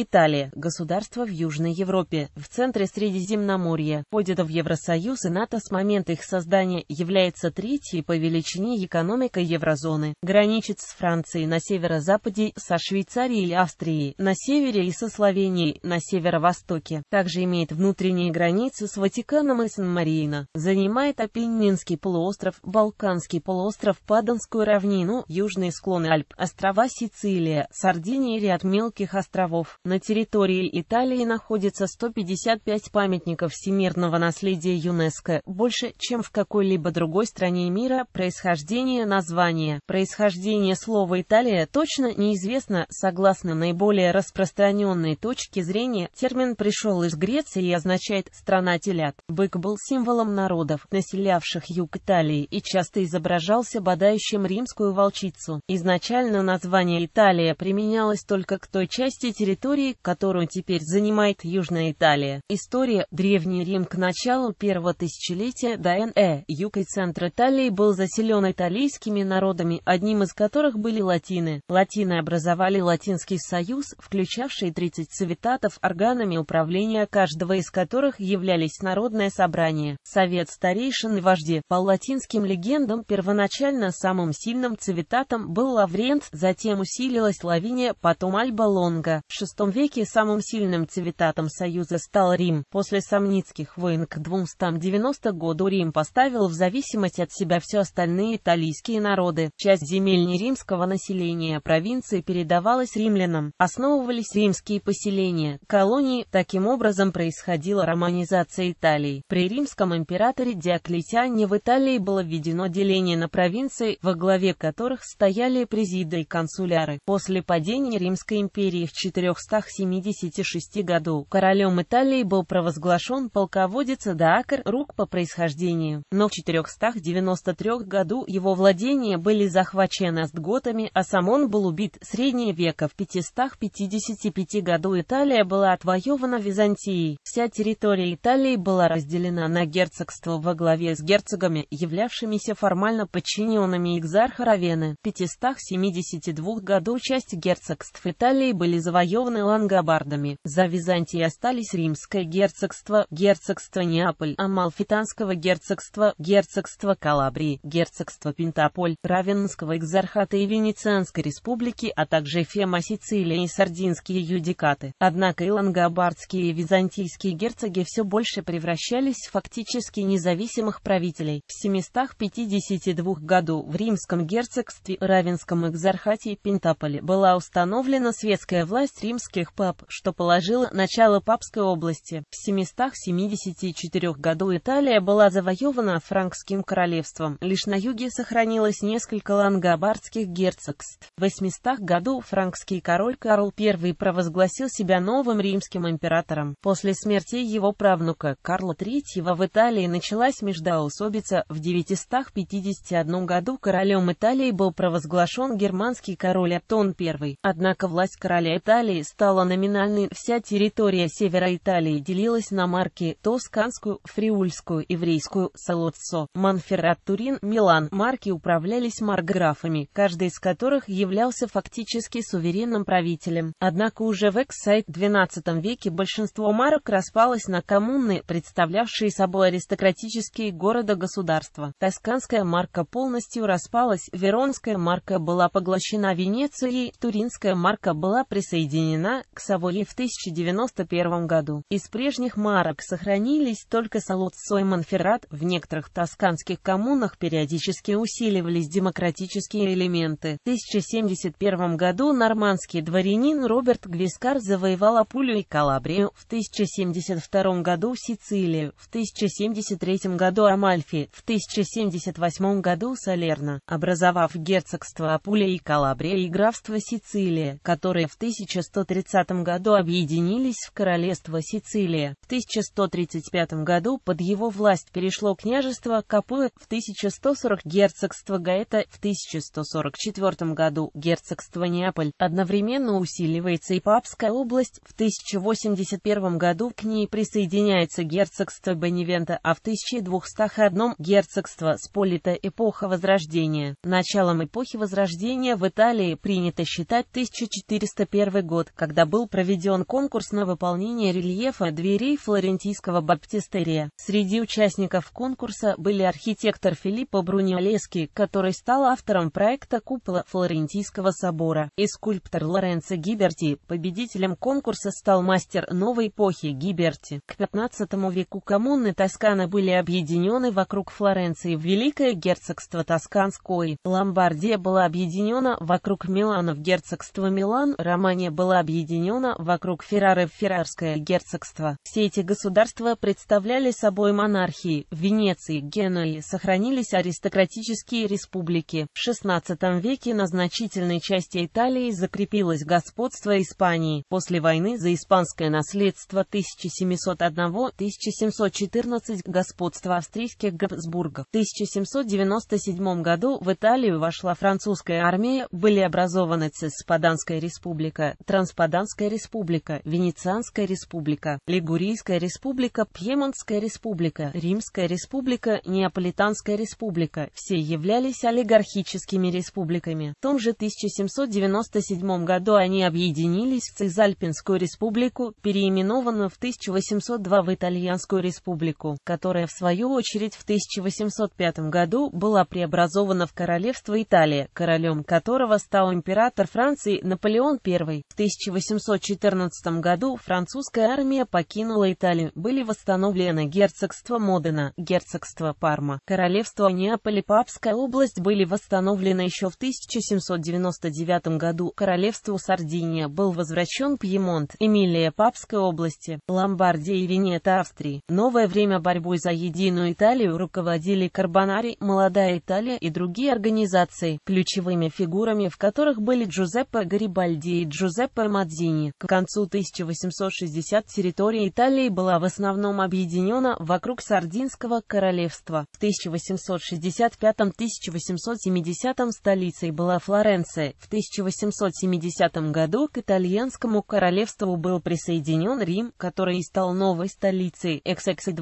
Италия – государство в Южной Европе, в центре Средиземноморья, входит в Евросоюз и НАТО с момента их создания, является третьей по величине экономикой еврозоны, граничит с Францией на северо-западе, со Швейцарией и Австрией на севере и со Словенией на северо-востоке. Также имеет внутренние границы с Ватиканом и Сан-Марино, занимает Апеннинский полуостров, Балканский полуостров, Паданскую равнину, южные склоны Альп, острова Сицилия, Сардиния и ряд мелких островов. На территории Италии находится 155 памятников всемирного наследия ЮНЕСКО, больше, чем в какой-либо другой стране мира. Происхождение названия. Происхождение слова «Италия» точно неизвестно. Согласно наиболее распространенной точке зрения, термин пришел из Греции и означает «страна телят». Бык был символом народов, населявших юг Италии, и часто изображался бодающим римскую волчицу. Изначально название «Италия» применялось только к той части территории, территории, которую теперь занимает Южная Италия. История. Древний Рим к началу первого тысячелетия до Н.Э. юг и центр Италии был заселен италийскими народами, одним из которых были латины. Латины образовали Латинский союз, включавший 30 цивитатов органами управления, каждого из которых являлись Народное собрание, Совет старейшин и вожди. По латинским легендам первоначально самым сильным цивитатом был Лаврент, затем усилилась Лавиния, потом Альба Лонга. В VI веке самым сильным цивитатом Союза стал Рим. После Самницких войн к 290 году Рим поставил в зависимость от себя все остальные италийские народы. Часть земель неримского населения провинции передавалась римлянам. Основывались римские поселения, колонии. Таким образом происходила романизация Италии. При римском императоре Диоклетиане в Италии было введено деление на провинции, во главе которых стояли президы и консуляры. После падения Римской империи в 400 возрастах 76 году. Королем Италии был провозглашен полководец Даакар, рук по происхождению. Но в 493 году его владения были захвачены астготами, а сам он был убит. Среднее века в 555 году Италия была отвоевана Византией. Вся территория Италии была разделена на герцогство во главе с герцогами, являвшимися формально подчиненными экзарха Равены. В 572 году часть герцогств Италии были завоеваны захвачены лангобардами. За Византией остались Римское герцогство, герцогство Неаполь, Амалфитанского герцогства, герцогство Калабрии, герцогство Пентаполь, Равенского экзархата и Венецианской республики, а также Фема Сицилия и Сардинские юдикаты. Однако и лангобардские и византийские герцоги все больше превращались в фактически независимых правителей. В 752 году в римском герцогстве, Равенском экзархате и Пентаполе была установлена светская власть римского московских пап, что положило начало папской области. В 774 году Италия была завоевана франкским королевством. Лишь на юге сохранилось несколько лангобардских герцогств. В 800 году франкский король Карл I провозгласил себя новым римским императором. После смерти его правнука Карла III в Италии началась междоусобица. В 951 году королем Италии был провозглашен германский король Атон I. Однако власть короля Италии с стала номинальной, вся территория севера Италии делилась на марки Тосканскую, Фриульскую, Еврейскую, Солоццо, Монферрат, Турин, Милан. Марки управлялись марграфами, каждый из которых являлся фактически суверенным правителем. Однако уже в Эксайт XII веке большинство марок распалось на коммуны, представлявшие собой аристократические города-государства. Тосканская марка полностью распалась, Веронская марка была поглощена Венецией, Туринская марка была присоединена переведена к Савойе в 1091 году. Из прежних марок сохранились только салут Сойман Феррат. В некоторых тосканских коммунах периодически усиливались демократические элементы. В 1071 году нормандский дворянин Роберт Гвискар завоевал Апулию и Калабрию, в 1072 году Сицилию, в 1073 году Амальфи, в 1078 году Салерна, образовав герцогство Апулия и Калабрия и графство Сицилия, которые в 1130 1130 году объединились в королевство Сицилия. В 1135 году под его власть перешло княжество Капуэ, в 1140 герцогство Гаэта, в 1144 году герцогство Неаполь. Одновременно усиливается и Папская область, в 1081 году к ней присоединяется герцогство Беневента, а в 1201 герцогство Сполита эпоха Возрождения. Началом эпохи Возрождения в Италии принято считать 1401 год, когда когда был проведен конкурс на выполнение рельефа дверей флорентийского баптистерия. Среди участников конкурса были архитектор Филиппо Брунеллески, который стал автором проекта купола Флорентийского собора, и скульптор Лоренцо Гиберти, победителем конкурса стал мастер новой эпохи Гиберти. К 15 веку коммуны Тосканы были объединены вокруг Флоренции в Великое герцогство Тосканское, Ломбардия была объединена вокруг Милана в герцогство Милан, Романия была объединена объединено вокруг Феррары в Феррарское герцогство. Все эти государства представляли собой монархии, в Венеции, Генуи сохранились аристократические республики. В XVI веке на значительной части Италии закрепилось господство Испании. После войны за испанское наследство 1701-1714 господство австрийских Габсбургов. В 1797 году в Италию вошла французская армия, были образованы Цеспаданская республика, Транспаданская Магаданская республика, Венецианская республика, Лигурийская республика, Пьемонтская республика, Римская республика, Неаполитанская республика, все являлись олигархическими республиками. В том же 1797 году они объединились в Цизальпинскую республику, переименованную в 1802 в Итальянскую республику, которая в свою очередь в 1805 году была преобразована в Королевство Италия, королем которого стал император Франции Наполеон I. В 18 1814 году французская армия покинула Италию, были восстановлены герцогство Модена, герцогство Парма, королевство Неаполь и Папская область были восстановлены еще в 1799 году, королевству Сардиния был возвращен Пьемонт, Эмилия Папской области, Ломбардия и Венета Австрии. Новое время борьбой за единую Италию руководили Карбонари, Молодая Италия и другие организации, ключевыми фигурами в которых были Джузеппе Гарибальди и Джузеппе Мар Мадзини. К концу 1860 территория Италии была в основном объединена вокруг Сардинского королевства. В 1865-1870 столицей была Флоренция. В 1870 году к итальянскому королевству был присоединен Рим, который и стал новой столицей XXI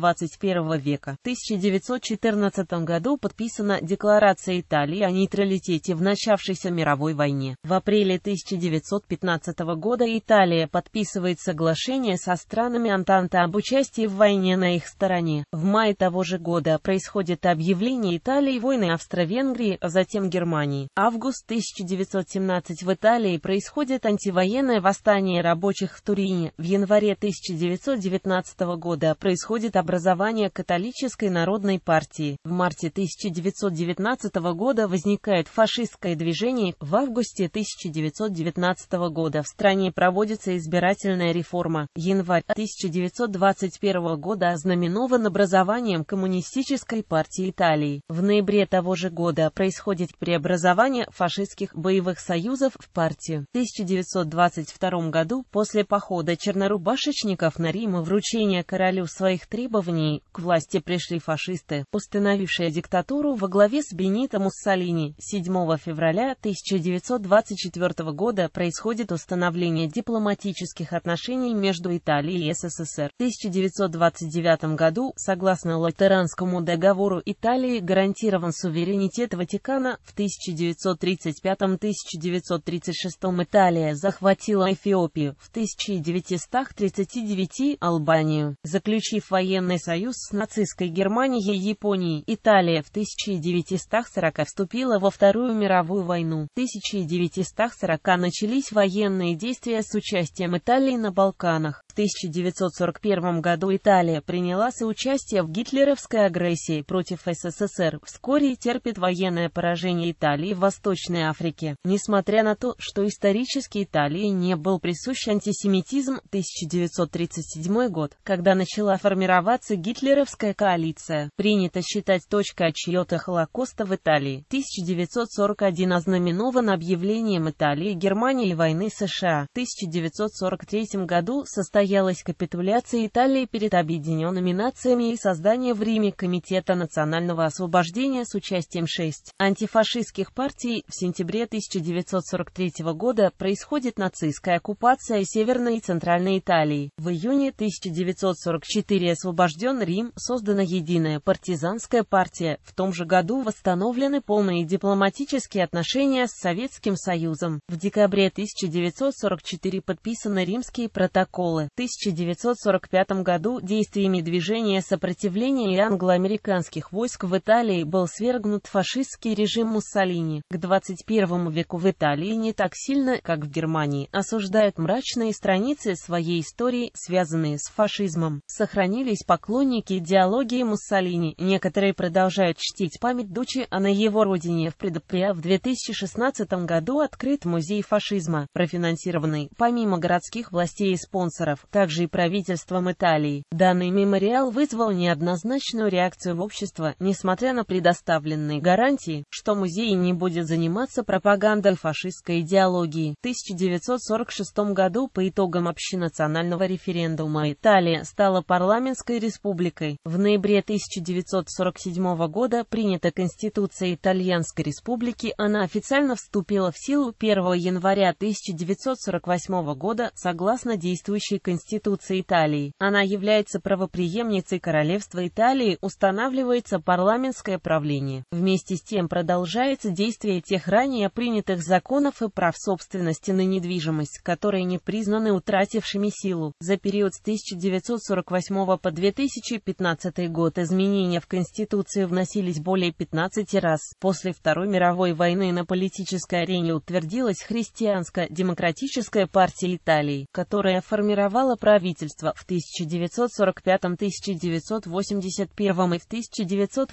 века. В 1914 году подписана Декларация Италии о нейтралитете в начавшейся мировой войне. В апреле 1915 года года Италия подписывает соглашение со странами Антанта об участии в войне на их стороне. В мае того же года происходит объявление Италии войны Австро-Венгрии, а затем Германии. Август 1917 в Италии происходит антивоенное восстание рабочих в Турине. В январе 1919 года происходит образование католической народной партии. В марте 1919 года возникает фашистское движение. В августе 1919 года в стране стране проводится избирательная реформа. Январь 1921 года ознаменован образованием Коммунистической партии Италии. В ноябре того же года происходит преобразование фашистских боевых союзов в партию. В 1922 году, после похода чернорубашечников на Рим и вручения королю своих требований, к власти пришли фашисты, установившие диктатуру во главе с Бенито Муссолини. 7 февраля 1924 года происходит установление укрепления дипломатических отношений между Италией и СССР. В 1929 году, согласно Латеранскому договору Италии, гарантирован суверенитет Ватикана. В 1935-1936 Италия захватила Эфиопию, в 1939 – Албанию. Заключив военный союз с нацистской Германией и Японией, Италия в 1940 вступила во Вторую мировую войну. В 1940 начались военные действия действия с участием Италии на Балканах. В 1941 году Италия приняла соучастие в гитлеровской агрессии против СССР, вскоре терпит военное поражение Италии в Восточной Африке. Несмотря на то, что исторически Италии не был присущ антисемитизм, 1937 год, когда начала формироваться гитлеровская коалиция, принято считать точкой отчета Холокоста в Италии. 1941 ознаменован объявлением Италии и Германии войны США. 1943 году состоялась капитуляция Италии перед Объединенными Нациями и создание в Риме Комитета национального освобождения с участием 6 антифашистских партий. В сентябре 1943 года происходит нацистская оккупация Северной и Центральной Италии. В июне 1944 освобожден Рим, создана единая партизанская партия. В том же году восстановлены полные дипломатические отношения с Советским Союзом. В декабре 1944 1944 подписаны римские протоколы. В 1945 году действиями движения сопротивления и англо-американских войск в Италии был свергнут фашистский режим Муссолини. К 21 веку в Италии не так сильно, как в Германии, осуждают мрачные страницы своей истории, связанные с фашизмом. Сохранились поклонники идеологии Муссолини, некоторые продолжают чтить память Дучи, а на его родине в Предоприя в 2016 году открыт музей фашизма, профинансирован главный, помимо городских властей и спонсоров, также и правительством Италии. Данный мемориал вызвал неоднозначную реакцию в общество, несмотря на предоставленные гарантии, что музей не будет заниматься пропагандой фашистской идеологии. В 1946 году по итогам общенационального референдума Италия стала парламентской республикой. В ноябре 1947 года принята Конституция Итальянской республики, она официально вступила в силу 1 января 1948 1948 года, согласно действующей Конституции Италии. Она является правоприемницей Королевства Италии, устанавливается парламентское правление. Вместе с тем продолжается действие тех ранее принятых законов и прав собственности на недвижимость, которые не признаны утратившими силу. За период с 1948 по 2015 год изменения в Конституции вносились более 15 раз. После Второй мировой войны на политической арене утвердилась христианско-демократическая Коммунистическая партия Италии, которая формировала правительство в 1945-1981 и в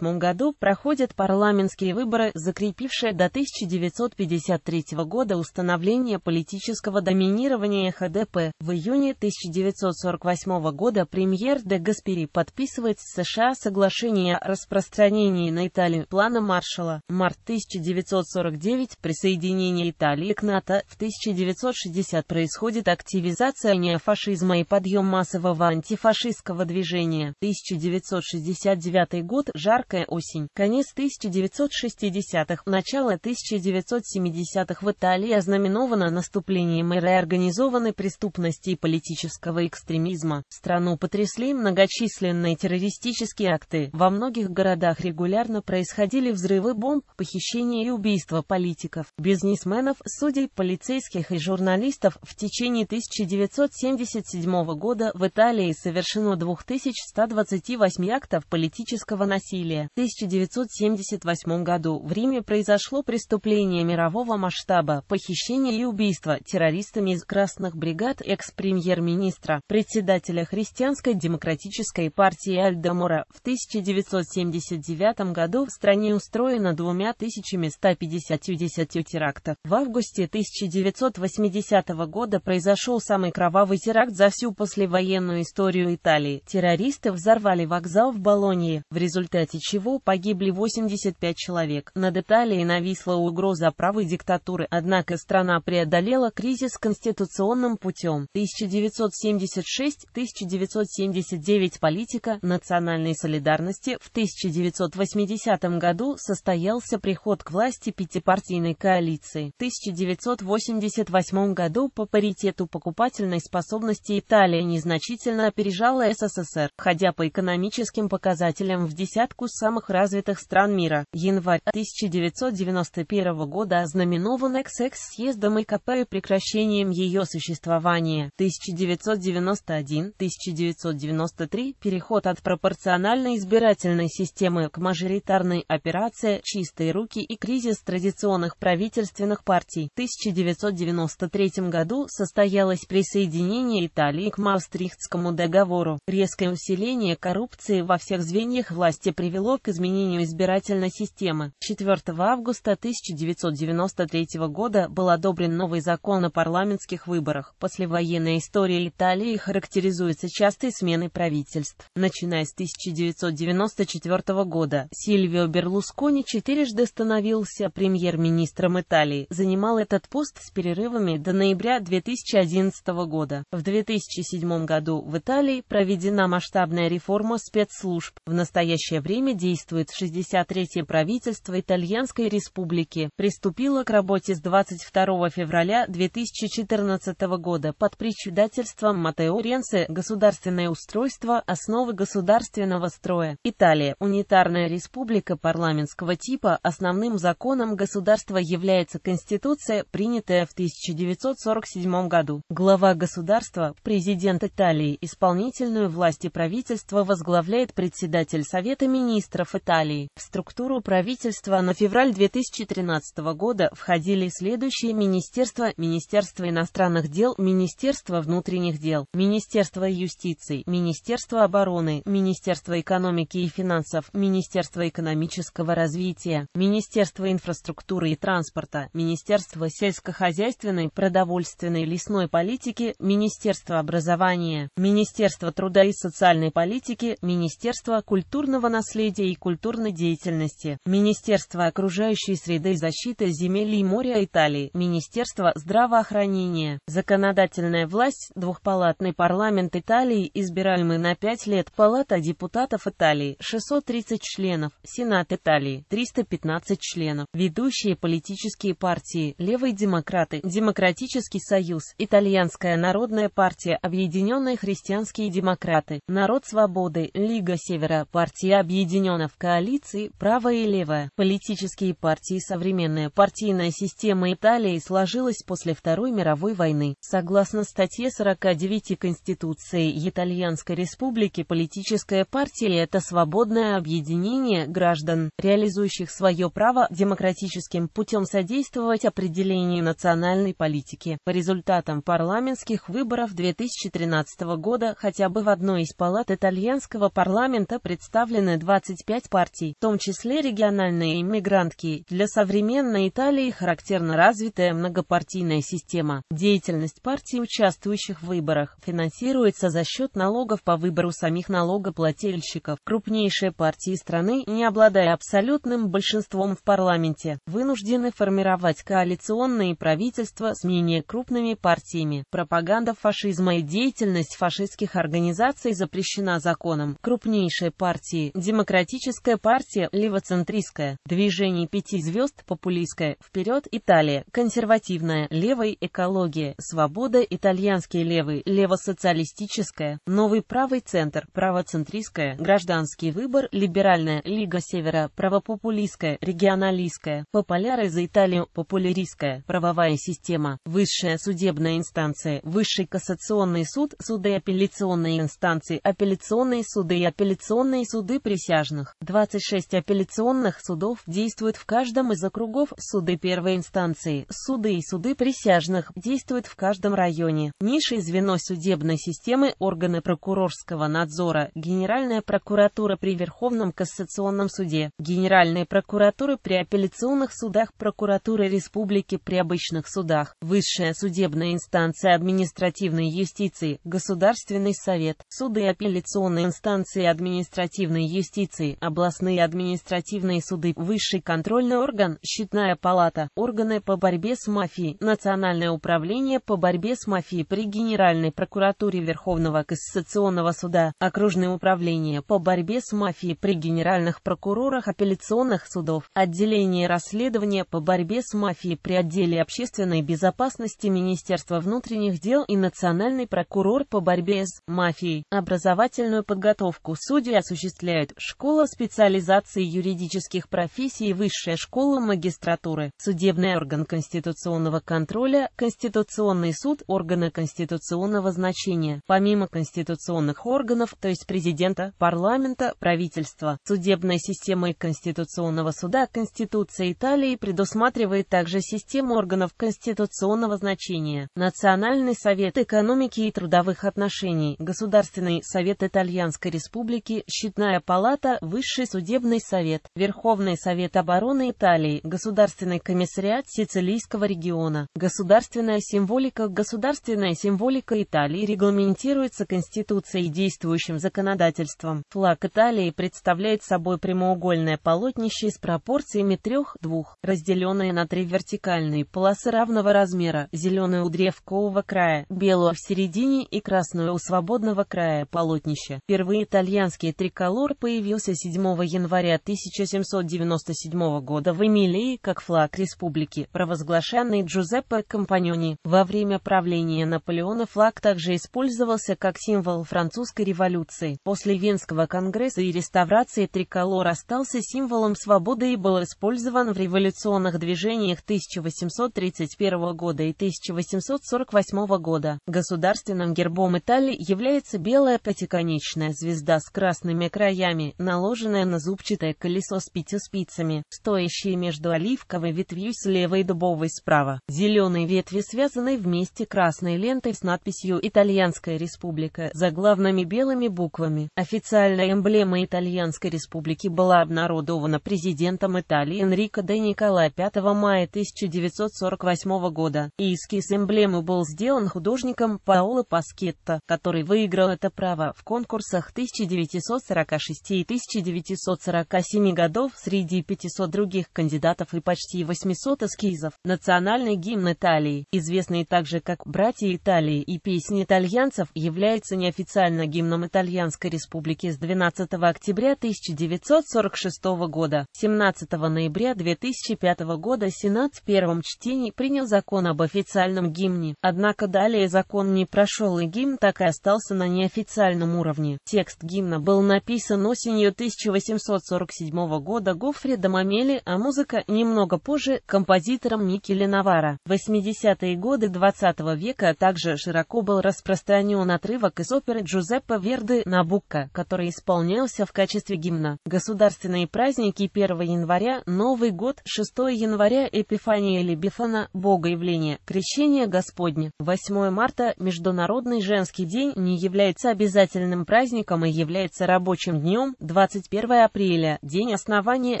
1987-1992-1948 году проходят парламентские выборы, закрепившие до 1953 года установление политического доминирования ХДП. В июне 1948 года премьер де Гаспери подписывает с США соглашение о распространении на Италию плана Маршалла. Март 1949 1949 присоединение Италии к НАТО, в 1960 происходит активизация неофашизма и подъем массового антифашистского движения, 1969 год, жаркая осень, конец 1960-х, начало 1970-х в Италии ознаменовано наступлением эры организованной преступности и политического экстремизма. Страну потрясли многочисленные террористические акты, во многих городах регулярно происходили взрывы бомб, похищения избиение и убийства политиков, бизнесменов, судей, полицейских и журналистов в течение 1977 года в Италии совершено 2128 актов политического насилия. В 1978 году в Риме произошло преступление мирового масштаба, похищение и убийство террористами из красных бригад экс-премьер-министра, председателя христианской демократической партии Альдамора. В 1979 году в стране устроено двумя тысячами меньшими 150 терактов. В августе 1980 года произошел самый кровавый теракт за всю послевоенную историю Италии. Террористы взорвали вокзал в Болонье, в результате чего погибли 85 человек. Над Италией нависла угроза правой диктатуры, однако страна преодолела кризис конституционным путем. 1976-1979 политика национальной солидарности в 1980 году состоялся приход к власти пятипартийной коалиции. В 1988 году по паритету покупательной способности Италия незначительно опережала СССР, входя по экономическим показателям в десятку самых развитых стран мира. Январь 1991 года ознаменован XX съездом ИКП и прекращением ее существования. 1991-1993 переход от пропорциональной избирательной системы к мажоритарной операции «Чистые руки» и кризис традиционных правительственных партий. В 1993 году состоялось присоединение Италии к Маастрихтскому договору. Резкое усиление коррупции во всех звеньях власти привело к изменению избирательной системы. 4 августа 1993 года был одобрен новый закон о парламентских выборах. Послевоенная история Италии характеризуется частой сменой правительств. Начиная с 1994 года, Сильвио Берлускони четырежды становился объявился премьер-министром Италии, занимал этот пост с перерывами до ноября 2011 года. В 2007 году в Италии проведена масштабная реформа спецслужб. В настоящее время действует 63-е правительство Итальянской Республики. Приступило к работе с 22 февраля 2014 года под председательством Матео Ренце «Государственное устройство. Основы государственного строя». Италия – унитарная республика парламентского типа, основным основным законом государства является Конституция, принятая в 1947 году. Глава государства, президент Италии, исполнительную власть и правительство возглавляет председатель Совета министров Италии. В структуру правительства на февраль 2013 года входили следующие министерства, Министерство иностранных дел, Министерство внутренних дел, Министерство юстиции, Министерство обороны, Министерство экономики и финансов, Министерство экономического развития, Министерство Министерство инфраструктуры и транспорта, Министерство сельскохозяйственной, продовольственной, лесной политики, Министерство образования, Министерство труда и социальной политики, Министерство культурного наследия и культурной деятельности, Министерство окружающей среды и защиты земель и моря Италии, Министерство здравоохранения, законодательная власть, двухпалатный парламент Италии, избираемый на пять лет, Палата депутатов Италии, 630 членов, Сенат Италии, 315 членов членов. Ведущие политические партии «Левые демократы», «Демократический союз», «Итальянская народная партия», «Объединенные христианские демократы», «Народ свободы», «Лига Севера», «Партия объединена в коалиции», «Правая и левая». Политические партии «Современная партийная система Италии» сложилась после Второй мировой войны. Согласно статье 49 Конституции Итальянской Республики, политическая партия – это свободное объединение граждан, реализующих свое право право демократическим путем содействовать определению национальной политики. По результатам парламентских выборов 2013 года хотя бы в одной из палат итальянского парламента представлены 25 партий, в том числе региональные иммигрантки. Для современной Италии характерна развитая многопартийная система. Деятельность партий, участвующих в выборах, финансируется за счет налогов по выбору самих налогоплательщиков. Крупнейшие партии страны, не обладая абсолютным большинством в парламенте, вынуждены формировать коалиционные правительства с менее крупными партиями. Пропаганда фашизма и деятельность фашистских организаций запрещена законом. Крупнейшие партии – Демократическая партия, левоцентристская, Движение пяти звезд, популистская, Вперед, Италия, консервативная, Левая экология, свобода, итальянский левый, левосоциалистическая, новый правый центр, правоцентристская, гражданский выбор, либеральная, Лига Севера, правопопулистская, региональная, аналийская, популяра за Италию, популярийская, правовая система, высшая судебная инстанция, высший кассационный суд, суды апелляционные инстанции, апелляционные суды и апелляционные суды присяжных. 26 апелляционных судов действуют в каждом из округов, суды первой инстанции, суды и суды присяжных действуют в каждом районе. Низшее звено судебной системы, органы прокурорского надзора, Генеральная прокуратура при Верховном кассационном суде, Генеральная прокуратура при при апелляционных судах прокуратуры республики, при обычных судах, высшая судебная инстанция административной юстиции, Государственный совет, суды апелляционной инстанции административной юстиции, областные административные суды, высший контрольный орган, счетная палата, органы по борьбе с мафией, национальное управление по борьбе с мафией при Генеральной прокуратуре Верховного Кассационного суда, окружное управление по борьбе с мафией при Генеральных прокурорах апелляционных судов, отдел отделении расследования по борьбе с мафией при отделе общественной безопасности Министерства внутренних дел и национальный прокурор по борьбе с мафией. Образовательную подготовку судей осуществляют Школа специализации юридических профессий и Высшая школа магистратуры, судебный орган конституционного контроля, Конституционный суд, органы конституционного значения, помимо конституционных органов, то есть президента, парламента, правительства, судебная система и Конституционного суда, Конституционного Конституция Италии предусматривает также систему органов конституционного значения, Национальный совет экономики и трудовых отношений, Государственный совет Итальянской республики, Счетная палата, Высший судебный совет, Верховный совет обороны Италии, Государственный комиссариат Сицилийского региона. Государственная символика Государственная символика Италии регламентируется Конституцией и действующим законодательством. Флаг Италии представляет собой прямоугольное полотнище из пропорций секциями трех-двух, разделенные на три вертикальные полосы равного размера, зеленую у древкового края, белую в середине и красную у свободного края полотнища. первый итальянский триколор появился 7 января 1797 года в Эмилии как флаг республики, провозглашенный Джузеппе Компаньони. Во время правления Наполеона флаг также использовался как символ французской революции. После Венского конгресса и реставрации триколор остался символом свободы и был использован в революционных движениях 1831 года и 1848 года. Государственным гербом Италии является белая пятиконечная звезда с красными краями, наложенная на зубчатое колесо с пятью спицами, стоящие между оливковой ветвью слева и дубовой справа. Зеленые ветви связаны вместе красной лентой с надписью «Итальянская республика» за главными белыми буквами. Официальная эмблема Итальянской республики была обнародована президентом Италии. Италии Энрико де Никола 5 мая 1948 года, и эскиз эмблемы был сделан художником Паоло Паскетто, который выиграл это право в конкурсах 1946 и 1947 годов среди 500 других кандидатов и почти 800 эскизов. Национальный гимн Италии, известный также как «Братья Италии» и «Песни итальянцев», является неофициально гимном Итальянской республики с 12 октября 1946 года, 17 ноября 2005 года Сенат в первом чтении принял закон об официальном гимне, однако далее закон не прошел и гимн так и остался на неофициальном уровне. Текст гимна был написан осенью 1847 года Гоффредо Мамели, а музыка немного позже композитором Микеле Навара. В 80-е годы 20 -го века также широко был распространен отрывок из оперы Джузеппе Верды «Набукко», который исполнялся в качестве гимна. Государственные праздники 1 января января – Новый год, 6 января – Эпифания Лебифана, Богоявление, Крещение Господне. 8 марта – Международный женский день, не является обязательным праздником и является рабочим днем. 21 апреля – День основания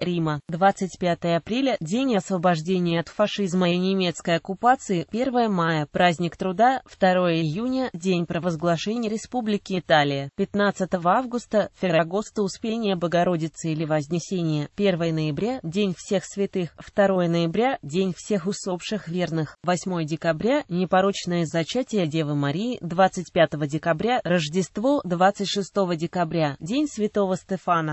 Рима. 25 апреля – День освобождения от фашизма и немецкой оккупации. 1 мая – Праздник труда. 2 июня – День провозглашения Республики Италия. 15 августа – Ферагоста, Успения Богородицы или Вознесения. 1 ноября День всех святых, 2 ноября – День всех усопших верных, 8 декабря – Непорочное зачатие Девы Марии, 25 декабря – Рождество, 26 декабря – День святого Стефана.